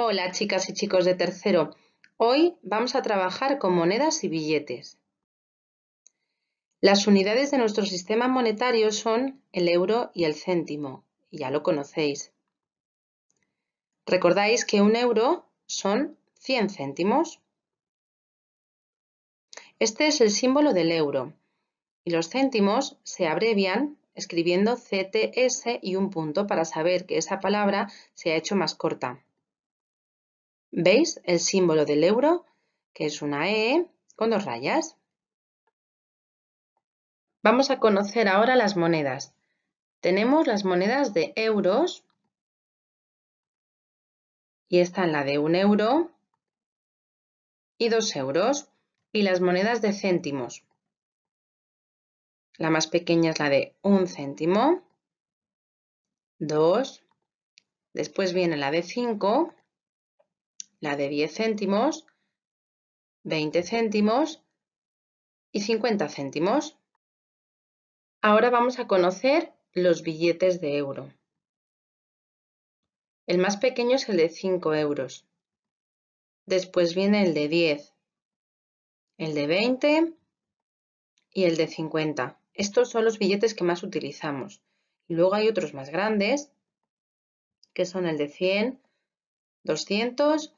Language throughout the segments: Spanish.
Hola chicas y chicos de tercero. Hoy vamos a trabajar con monedas y billetes. Las unidades de nuestro sistema monetario son el euro y el céntimo. Ya lo conocéis. Recordáis que un euro son 100 céntimos. Este es el símbolo del euro y los céntimos se abrevian escribiendo CTS y un punto para saber que esa palabra se ha hecho más corta. ¿Veis el símbolo del euro, que es una E con dos rayas? Vamos a conocer ahora las monedas. Tenemos las monedas de euros. Y está la de un euro y dos euros. Y las monedas de céntimos. La más pequeña es la de un céntimo. Dos. Después viene la de cinco la de 10 céntimos, 20 céntimos y 50 céntimos. Ahora vamos a conocer los billetes de euro. El más pequeño es el de 5 euros. Después viene el de 10, el de 20 y el de 50. Estos son los billetes que más utilizamos. Y luego hay otros más grandes, que son el de 100, 200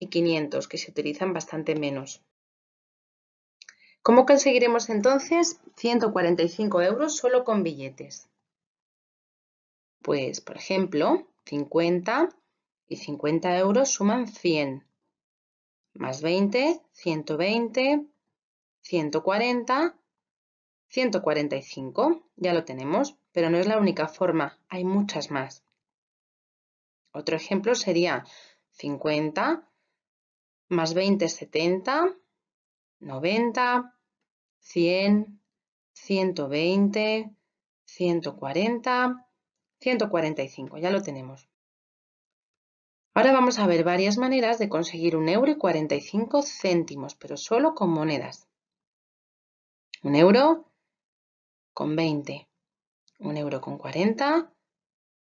y 500, que se utilizan bastante menos. ¿Cómo conseguiremos entonces 145 euros solo con billetes? Pues, por ejemplo, 50 y 50 euros suman 100, más 20, 120, 140, 145. Ya lo tenemos, pero no es la única forma, hay muchas más. Otro ejemplo sería 50 más 20, 70, 90, 100, 120, 140, 145. Ya lo tenemos. Ahora vamos a ver varias maneras de conseguir un euro y 45 céntimos, pero solo con monedas. Un euro con 20, un euro con 40,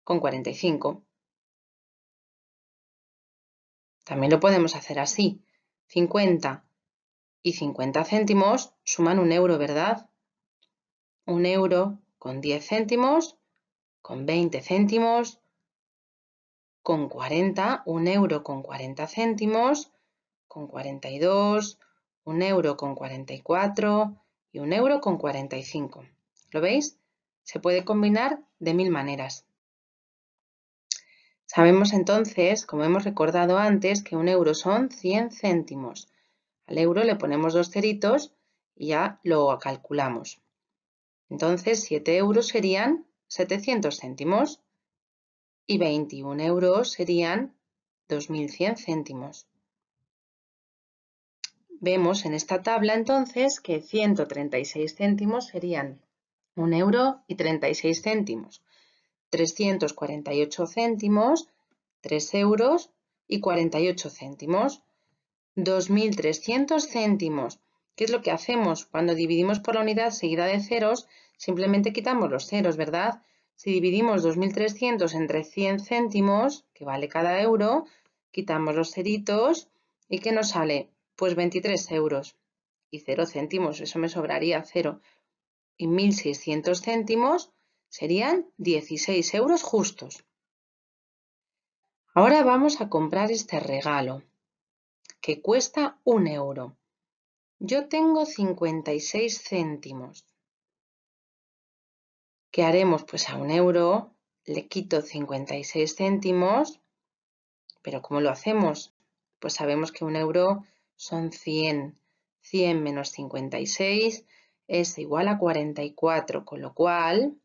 con 45. También lo podemos hacer así. 50 y 50 céntimos suman un euro, ¿verdad? Un euro con 10 céntimos, con 20 céntimos, con 40, un euro con 40 céntimos, con 42, un euro con 44 y un euro con 45. ¿Lo veis? Se puede combinar de mil maneras. Sabemos entonces, como hemos recordado antes, que un euro son 100 céntimos. Al euro le ponemos dos ceritos y ya lo calculamos. Entonces, 7 euros serían 700 céntimos y 21 euros serían 2.100 céntimos. Vemos en esta tabla entonces que 136 céntimos serían 1 euro y 36 céntimos. 348 céntimos, 3 euros y 48 céntimos. 2.300 céntimos. ¿Qué es lo que hacemos? Cuando dividimos por la unidad seguida de ceros, simplemente quitamos los ceros, ¿verdad? Si dividimos 2.300 entre 100 céntimos, que vale cada euro, quitamos los ceritos y ¿qué nos sale? Pues 23 euros y 0 céntimos, eso me sobraría 0. Y 1.600 céntimos, Serían 16 euros justos. Ahora vamos a comprar este regalo, que cuesta 1 euro. Yo tengo 56 céntimos. ¿Qué haremos? Pues a 1 euro le quito 56 céntimos. Pero ¿cómo lo hacemos? Pues sabemos que 1 euro son 100. 100 menos 56 es igual a 44, con lo cual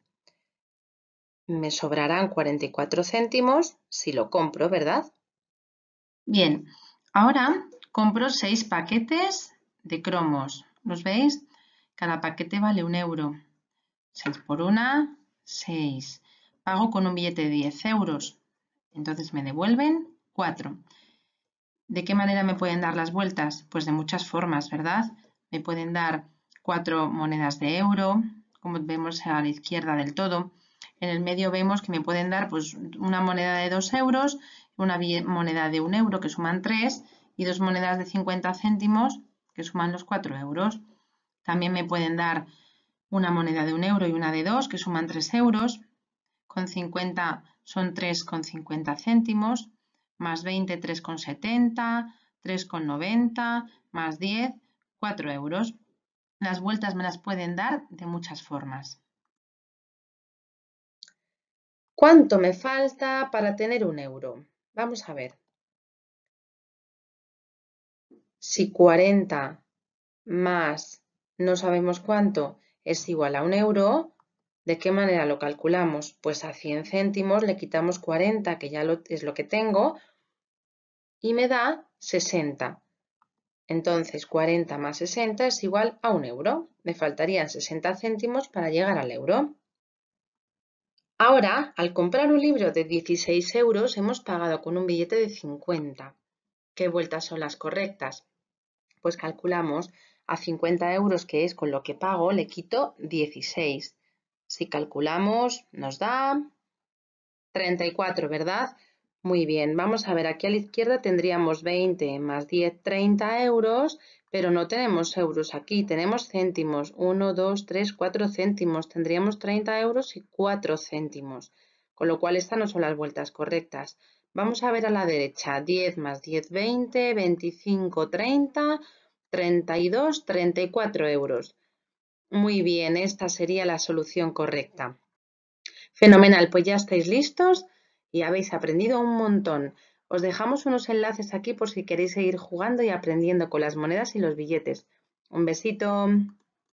me sobrarán 44 céntimos si lo compro, ¿verdad? Bien, ahora compro seis paquetes de cromos. ¿Los veis? Cada paquete vale un euro. 6 por 1, 6. Pago con un billete de 10 euros. Entonces me devuelven 4. ¿De qué manera me pueden dar las vueltas? Pues de muchas formas, ¿verdad? Me pueden dar 4 monedas de euro, como vemos a la izquierda del todo en el medio vemos que me pueden dar pues, una moneda de 2 euros, una moneda de 1 euro que suman 3 y dos monedas de 50 céntimos que suman los 4 euros. También me pueden dar una moneda de 1 euro y una de 2 que suman 3 euros. Con 50 son 3,50 céntimos, más 20, 3,70, 3,90, más 10, 4 euros. Las vueltas me las pueden dar de muchas formas. ¿Cuánto me falta para tener un euro? Vamos a ver. Si 40 más no sabemos cuánto es igual a un euro, ¿de qué manera lo calculamos? Pues a 100 céntimos le quitamos 40, que ya es lo que tengo, y me da 60. Entonces 40 más 60 es igual a un euro. Me faltarían 60 céntimos para llegar al euro. Ahora, al comprar un libro de 16 euros, hemos pagado con un billete de 50. ¿Qué vueltas son las correctas? Pues calculamos a 50 euros, que es con lo que pago, le quito 16. Si calculamos, nos da 34, ¿verdad? Muy bien, vamos a ver, aquí a la izquierda tendríamos 20 más 10, 30 euros, pero no tenemos euros aquí, tenemos céntimos. 1, 2, 3, 4 céntimos. Tendríamos 30 euros y 4 céntimos. Con lo cual estas no son las vueltas correctas. Vamos a ver a la derecha. 10 más 10, 20, 25, 30, 32, 34 euros. Muy bien, esta sería la solución correcta. Fenomenal, pues ya estáis listos y habéis aprendido un montón. Os dejamos unos enlaces aquí por si queréis seguir jugando y aprendiendo con las monedas y los billetes. Un besito.